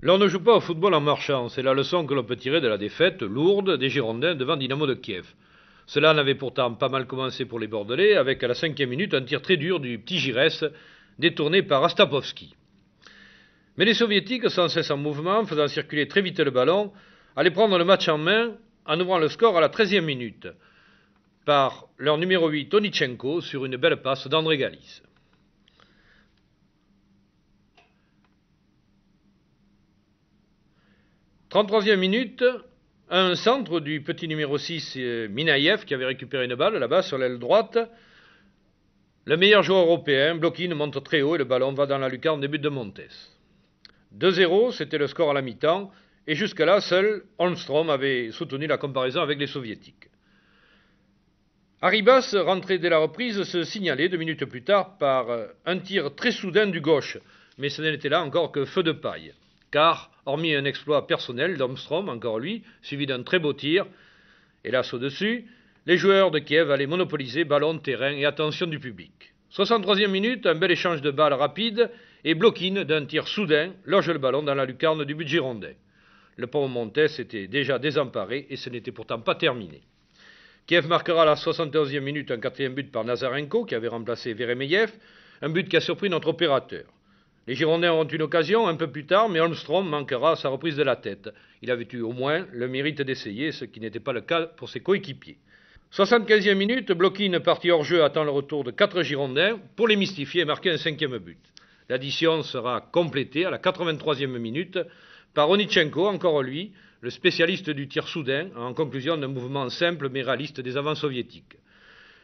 L'on ne joue pas au football en marchant, c'est la leçon que l'on peut tirer de la défaite lourde des Girondins devant Dynamo de Kiev. Cela n'avait pourtant pas mal commencé pour les Bordelais, avec à la cinquième minute un tir très dur du petit Giresse, détourné par Astapovski. Mais les Soviétiques, sans cesse en mouvement, faisant circuler très vite le ballon, allaient prendre le match en main en ouvrant le score à la treizième minute, par leur numéro 8 Tonichenko sur une belle passe d'André Galis. 33e minute, un centre du petit numéro 6, euh, Minaïev, qui avait récupéré une balle là-bas sur l'aile droite. Le meilleur joueur européen, ne monte très haut et le ballon va dans la lucarne des buts de Montes. 2-0, c'était le score à la mi-temps, et jusque-là, seul Holmstrom avait soutenu la comparaison avec les soviétiques. Arribas, rentré dès la reprise, se signalait deux minutes plus tard par euh, un tir très soudain du gauche, mais ce n'était là encore que feu de paille car, hormis un exploit personnel d'Armstrong, encore lui, suivi d'un très beau tir, hélas au-dessus, les joueurs de Kiev allaient monopoliser ballon, terrain et attention du public. 63e minute, un bel échange de balles rapide et Bloquine, d'un tir soudain, loge le ballon dans la lucarne du but girondin. Le pont Montes était déjà désemparé et ce n'était pourtant pas terminé. Kiev marquera la 71e minute un quatrième but par Nazarenko qui avait remplacé Veremeyev, un but qui a surpris notre opérateur. Les Girondins auront une occasion un peu plus tard, mais Armstrong manquera sa reprise de la tête. Il avait eu au moins le mérite d'essayer, ce qui n'était pas le cas pour ses coéquipiers. 75e minute, Bloquine, partie hors-jeu, attend le retour de quatre Girondins pour les mystifier et marquer un cinquième but. L'addition sera complétée à la 83e minute par Onichenko, encore lui, le spécialiste du tir soudain, en conclusion d'un mouvement simple mais réaliste des avants soviétiques.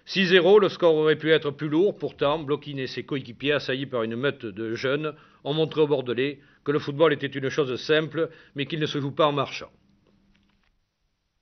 6-0, le score aurait pu être plus lourd, pourtant, Blokine et ses coéquipiers, assaillis par une meute de jeunes, ont montré aux Bordelais que le football était une chose simple, mais qu'il ne se joue pas en marchant.